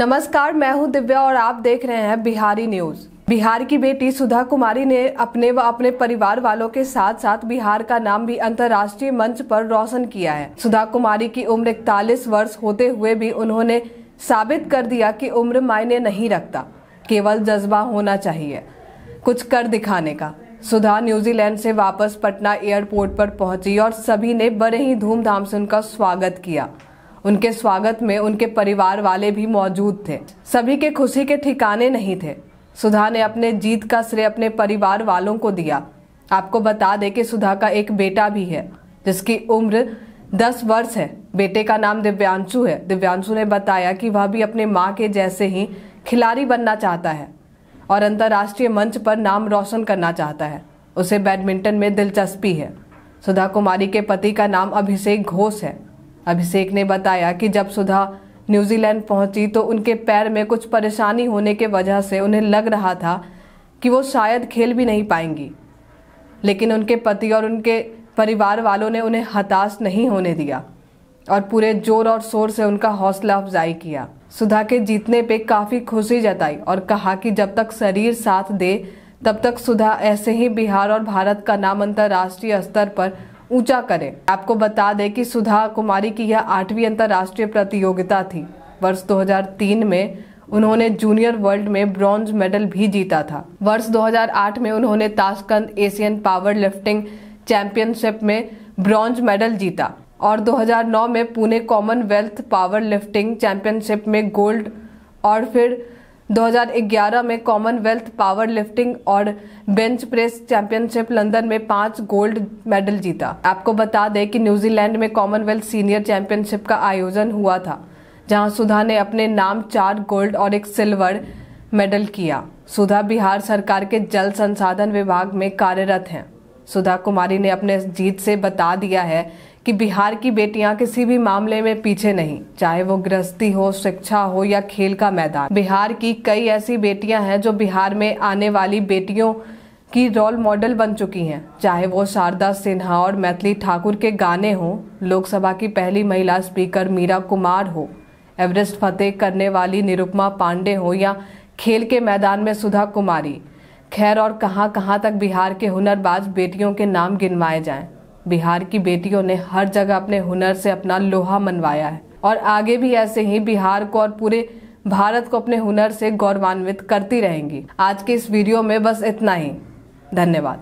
नमस्कार मैं हूं दिव्या और आप देख रहे हैं बिहारी न्यूज बिहार की बेटी सुधा कुमारी ने अपने व अपने परिवार वालों के साथ साथ बिहार का नाम भी अंतर्राष्ट्रीय मंच पर रोशन किया है सुधा कुमारी की उम्र इकतालीस वर्ष होते हुए भी उन्होंने साबित कर दिया कि उम्र मायने नहीं रखता केवल जज्बा होना चाहिए कुछ कर दिखाने का सुधा न्यूजीलैंड से वापस पटना एयरपोर्ट पर पहुंची और सभी ने बड़े ही धूमधाम से उनका स्वागत किया उनके स्वागत में उनके परिवार वाले भी मौजूद थे सभी के खुशी के ठिकाने नहीं थे सुधा ने अपने जीत का श्रेय अपने परिवार वालों को दिया आपको बता दें कि सुधा का एक बेटा भी है जिसकी उम्र दस वर्ष है बेटे का नाम दिव्यांशु है दिव्यांशु ने बताया कि वह भी अपने माँ के जैसे ही खिलाड़ी बनना चाहता है और अंतर्राष्ट्रीय मंच पर नाम रोशन करना चाहता है उसे बैडमिंटन में दिलचस्पी है सुधा कुमारी के पति का नाम अभिषेक घोष है अभिषेक ने बताया कि जब सुधा न्यूजीलैंड पहुंची तो उनके पैर में कुछ परेशानी होने के वजह से उन्हें लग रहा था कि वो शायद खेल भी नहीं पाएंगी लेकिन उनके पति और उनके परिवार वालों ने उन्हें हताश नहीं होने दिया और पूरे जोर और शोर से उनका हौसला अफजाई किया सुधा के जीतने पे काफ़ी खुशी जताई और कहा कि जब तक शरीर साथ दे तब तक सुधा ऐसे ही बिहार और भारत का नाम अंतर्राष्ट्रीय स्तर पर ऊंचा करें आपको बता दें कि सुधा कुमारी की यह आठवीं अंतर्राष्ट्रीय प्रतियोगिता थी वर्ष 2003 में उन्होंने जूनियर वर्ल्ड में ब्रॉन्ज मेडल भी जीता था वर्ष 2008 में उन्होंने Tashkent Asian power lifting championship में ब्रॉन्ज मेडल जीता और 2009 में Pune Commonwealth power lifting championship में गोल्ड और फिर 2011 में कॉमनवेल्थ पावर लिफ्टिंग और बेंच प्रेस चैंपियनशिप लंदन में पांच गोल्ड मेडल जीता आपको बता दें कि न्यूजीलैंड में कॉमनवेल्थ सीनियर चैंपियनशिप का आयोजन हुआ था जहां सुधा ने अपने नाम चार गोल्ड और एक सिल्वर मेडल किया सुधा बिहार सरकार के जल संसाधन विभाग में कार्यरत हैं सुधा कुमारी ने अपने जीत से बता दिया है कि बिहार की बेटियां किसी भी मामले में पीछे नहीं चाहे वो गृहस्थी हो शिक्षा हो या खेल का मैदान बिहार की कई ऐसी बेटियां हैं जो बिहार में आने वाली बेटियों की रोल मॉडल बन चुकी हैं चाहे वो शारदा सिन्हा और मैथिली ठाकुर के गाने हों लोकसभा की पहली महिला स्पीकर मीरा कुमार हो एवरेस्ट फतेह करने वाली निरुपमा पांडे हो या खेल के मैदान में सुधा कुमारी खैर और कहां कहां तक बिहार के हुनरबाज बेटियों के नाम गिनवाए जाएं बिहार की बेटियों ने हर जगह अपने हुनर से अपना लोहा मनवाया है और आगे भी ऐसे ही बिहार को और पूरे भारत को अपने हुनर से गौरवान्वित करती रहेंगी आज के इस वीडियो में बस इतना ही धन्यवाद